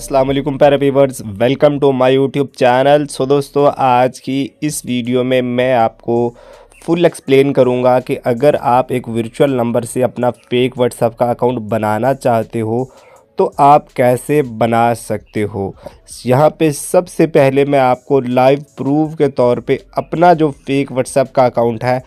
असलम प्यारे viewers welcome to my YouTube channel so दोस्तों आज की इस वीडियो में मैं आपको फुल एक्सप्लेन करूंगा कि अगर आप एक वर्चुअल नंबर से अपना फेक व्हाट्सएप का अकाउंट बनाना चाहते हो तो आप कैसे बना सकते हो यहाँ पे सबसे पहले मैं आपको लाइव प्रूफ के तौर पे अपना जो फेक व्हाट्सएप का अकाउंट है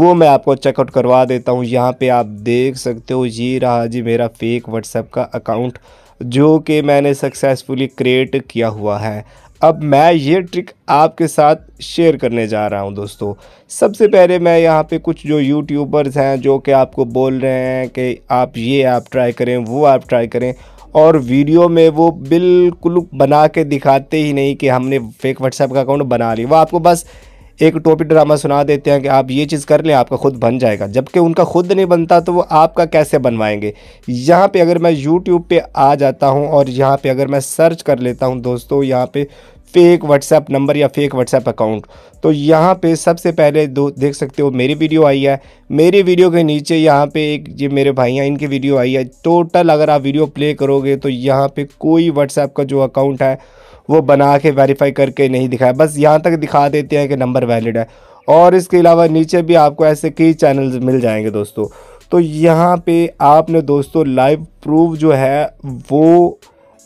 वो मैं आपको चेकआउट करवा देता हूँ यहाँ पे आप देख सकते हो ये रहा जी मेरा फेक व्हाट्सएप का अकाउंट जो कि मैंने सक्सेसफुली क्रिएट किया हुआ है अब मैं ये ट्रिक आपके साथ शेयर करने जा रहा हूँ दोस्तों सबसे पहले मैं यहाँ पे कुछ जो यूट्यूबर्स हैं जो कि आपको बोल रहे हैं कि आप ये ऐप ट्राई करें वो ऐप ट्राई करें और वीडियो में वो बिल्कुल बना के दिखाते ही नहीं कि हमने फेक व्हाट्सएप का अकाउंट बना लिया वो आपको बस एक टॉपिक ड्रामा सुना देते हैं कि आप ये चीज़ कर लें आपका खुद बन जाएगा जबकि उनका खुद नहीं बनता तो वो आपका कैसे बनवाएंगे यहाँ पे अगर मैं यूट्यूब पे आ जाता हूँ और यहाँ पे अगर मैं सर्च कर लेता हूँ दोस्तों यहाँ पे फेक व्हाट्सएप नंबर या फेक व्हाट्सएप अकाउंट तो यहाँ पे सबसे पहले दो देख सकते हो मेरी वीडियो आई है मेरी वीडियो के नीचे यहाँ पे एक ये मेरे भाई हैं इनकी वीडियो आई है टोटल अगर आप वीडियो प्ले करोगे तो यहाँ पे कोई व्हाट्सएप का जो अकाउंट है वो बना के वेरीफाई करके नहीं दिखाया बस यहाँ तक दिखा देते हैं कि नंबर वैलिड है और इसके अलावा नीचे भी आपको ऐसे कई चैनल्स मिल जाएंगे दोस्तों तो यहाँ पर आपने दोस्तों लाइव प्रूफ जो है वो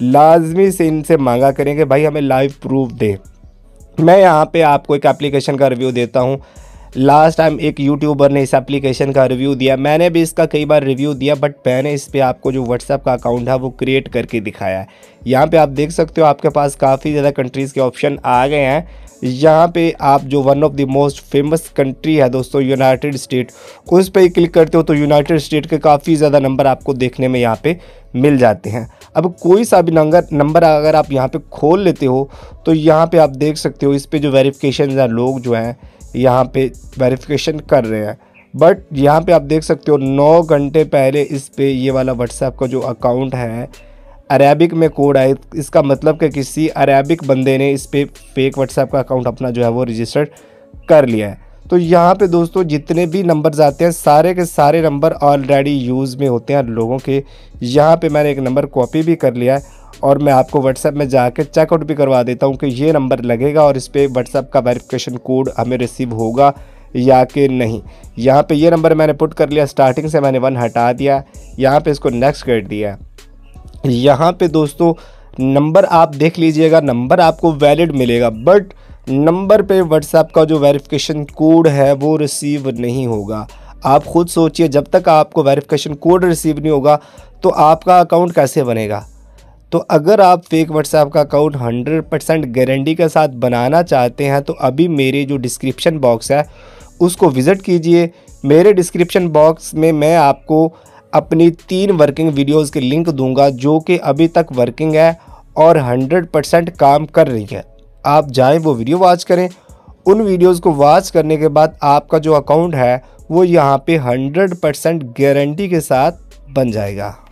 लाजमी से इनसे मांगा करें कि भाई हमें लाइव प्रूफ दे मैं यहाँ पे आपको एक एप्लीकेशन का रिव्यू देता हूँ लास्ट टाइम एक यूट्यूबर ने इस एप्लीकेशन का रिव्यू दिया मैंने भी इसका कई बार रिव्यू दिया बट मैंने इस पर आपको जो व्हाट्सअप का अकाउंट है वो क्रिएट करके दिखाया है यहाँ पर आप देख सकते हो आपके पास काफ़ी ज़्यादा कंट्रीज़ के ऑप्शन आ गए हैं यहाँ पे आप जो one of the most famous country है दोस्तों यूनाइटेड स्टेट उस पर ही क्लिक करते हो तो यूनाइटेड स्टेट के काफ़ी ज़्यादा नंबर आपको देखने में यहाँ पे मिल जाते हैं अब कोई सा भी नंबर नंबर अगर आप यहाँ पे खोल लेते हो तो यहाँ पे आप देख सकते हो इस पर जो वेरिफिकेशन है लोग जो हैं यहाँ पे वेरीफिकेशन कर रहे हैं बट यहाँ पर आप देख सकते हो नौ घंटे पहले इस पर ये वाला व्हाट्सएप का जो अकाउंट है अरेबिक में कोड आए इसका मतलब कि किसी अरेबिक बंदे ने इस पर फेक व्हाट्सएप का अकाउंट अपना जो है वो रजिस्टर्ड कर लिया है तो यहाँ पे दोस्तों जितने भी नंबर्स आते हैं सारे के सारे नंबर ऑलरेडी यूज़ में होते हैं लोगों के यहाँ पे मैंने एक नंबर कॉपी भी कर लिया है और मैं आपको व्हाट्सएप में जाकर चेकआउट भी करवा देता हूँ कि ये नंबर लगेगा और इस पर व्हाट्सएप का वेरिफिकेशन कोड हमें रिसीव होगा या कि नहीं यहाँ पे ये नंबर मैंने पुट कर लिया स्टार्टिंग से मैंने वन हटा दिया यहाँ पे इसको नेक्स्ट कर दिया यहाँ पे दोस्तों नंबर आप देख लीजिएगा नंबर आपको वैलिड मिलेगा बट नंबर पे व्हाट्सएप का जो वेरिफिकेशन कोड है वो रिसीव नहीं होगा आप खुद सोचिए जब तक आपको वेरिफिकेशन कोड रिसीव नहीं होगा तो आपका अकाउंट कैसे बनेगा तो अगर आप फेक व्हाट्सएप का अकाउंट 100 परसेंट गारंटी के साथ बनाना चाहते हैं तो अभी मेरे जो डिस्क्रिप्शन बॉक्स है उसको विज़िट कीजिए मेरे डिस्क्रिप्शन बॉक्स में मैं आपको अपनी तीन वर्किंग वीडियोस के लिंक दूंगा जो कि अभी तक वर्किंग है और 100% काम कर रही है आप जाएं वो वीडियो वॉच करें उन वीडियोस को वॉच करने के बाद आपका जो अकाउंट है वो यहाँ पे 100% गारंटी के साथ बन जाएगा